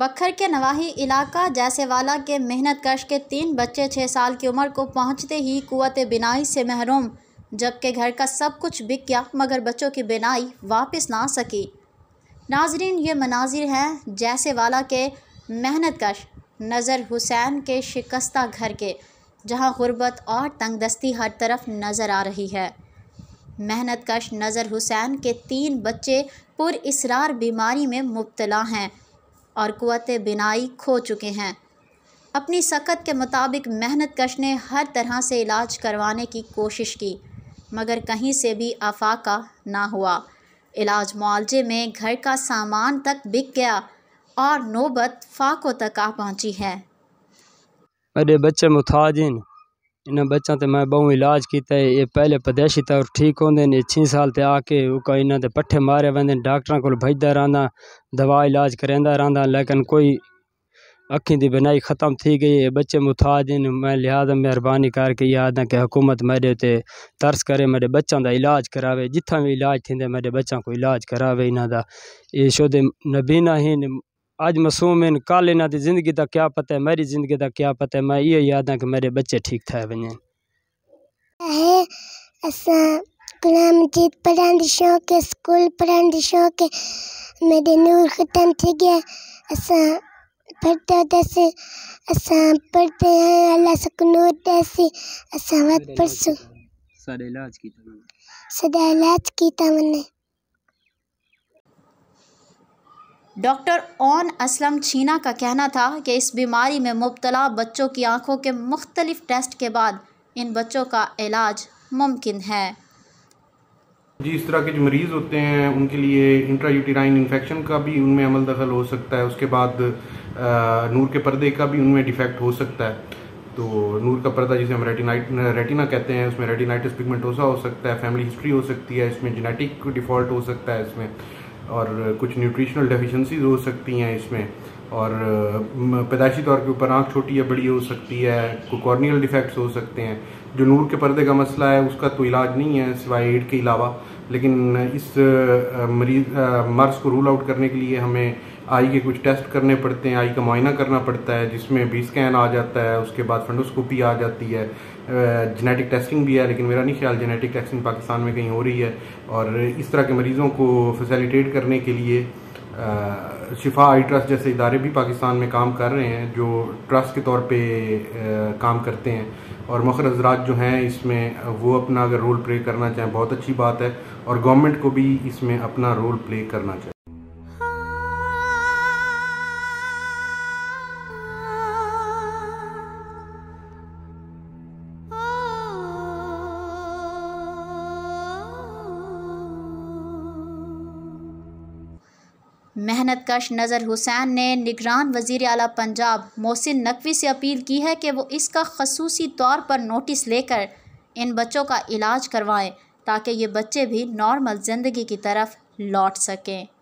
बखर के नवाही इलाका वाला के मेहनत कश के तीन बच्चे छः साल की उम्र को पहुंचते ही कुत बिनाई से महरूम जबकि घर का सब कुछ बिक गया मगर बच्चों की बिनाई वापस ना सकी नाजरीन ये मनाजिर हैं जैसे वाला के मेहनत कश नज़र हुसैन के शिकस्ता घर के जहाँ गुर्बत और तंगदस्ती हर तरफ नज़र आ रही है मेहनत कश नज़र हुसैन के तीन बच्चे पुरसरार बीमारी में मुबतला हैं और क़वत बिनाई खो चुके हैं अपनी सकत के मुताबिक मेहनत कश ने हर तरह से इलाज करवाने की कोशिश की मगर कहीं से भी अफाका ना हुआ इलाज मुआवजे में घर का सामान तक बिक गया और नौबत फाको तक आ पहुँची है अरे बच्चे मुथाजिन इन्हें बच्चों ते मैं बहु इलाज किया है ये पहले पदेशी तौर ठीक होते हैं ये साल से आके उका पट्ठे मारे वेंदे डॉक्टर को कोल रहा दवा इलाज करेंदा रहा लेकिन कोई अखी की बिनाई ख़त्म थी गई है बच्चे मुथाज न मैं लिहाजा मेहरबानी करके याद है कि हुकूमत मेरे ते तरस करे मेरे बच्चों का इलाज करावे जित्थां भी इलाज थे मेरे बच्चों को इलाज करावे इन्हों का ये शोधे नबीना ही आज मसूम इन कल इन्हों की जिंदगी का क्या पता है मेरी जिंदगी का क्या पता है मैं ये याद है कि मेरे बच्चे ठीक ठाक वन गुलाम मजीद पढ़ने शौक है स्कूल पढ़ने शौक है मेरे नूर ख़त्म थी गया अस पढ़ते होते अस पढ़ते हैं अल्लाह सबको नूर अस वत परसों सदा इलाज किया सदा इलाज किया मैंने डॉक्टर ओन असलम छीना का कहना था कि इस बीमारी में मुबतला बच्चों की आंखों के मुख्तलिफ़ टेस्ट के बाद इन बच्चों का इलाज मुमकिन है जी इस तरह के जो मरीज़ होते हैं उनके लिए इंट्रा यूटिराइन इन्फेक्शन का भी उनमें अमल दखल हो सकता है उसके बाद आ, नूर के पर्दे का भी उनमें डिफेक्ट हो सकता है तो नूर का पर्दा जिसे हम रेटिनाइट रेटिना कहते हैं उसमें रेटिनाइटिस पिगमेंटोसा हो सकता है फैमिली हिस्ट्री हो सकती है इसमें जेनेटिक डिफॉल्ट हो सकता है इसमें और कुछ न्यूट्रिशनल डेफिशिएंसीज हो सकती हैं इसमें और पैदाशी तौर के ऊपर आँख छोटी या बड़ी हो सकती है कॉर्नियल डिफेक्ट्स हो सकते हैं जो नूर के पर्दे का मसला है उसका तो इलाज नहीं है सिवाय एड के अलावा लेकिन इस मरीज मर्ज को रूल आउट करने के लिए हमें आई के कुछ टेस्ट करने पड़ते हैं आई का मुआयना करना पड़ता है जिसमें बी स्कैन आ जाता है उसके बाद फंडोस्कोपी आ जाती है जेनेटिक टेस्टिंग भी है लेकिन मेरा नहीं ख्याल जेनेटिक टेस्टिंग पाकिस्तान में कहीं हो रही है और इस तरह के मरीज़ों को फैसिलिटेट करने के लिए शिफा आई ट्रस्ट जैसे इदारे भी पाकिस्तान में काम कर रहे हैं जो ट्रस्ट के तौर पे काम करते हैं और मखर हजरात जो हैं इसमें वो अपना अगर रोल प्ले करना चाहें बहुत अच्छी बात है और गवर्नमेंट को भी इसमें अपना रोल प्ले करना चाहिए मेहनत कश नज़र हुसैन ने निगरान वजीर अल पंजाब मोहसिन नकवी से अपील की है कि वो इसका खसूसी तौर पर नोटिस लेकर इन बच्चों का इलाज करवाएँ ताकि ये बच्चे भी नॉर्मल ज़िंदगी की तरफ लौट सकें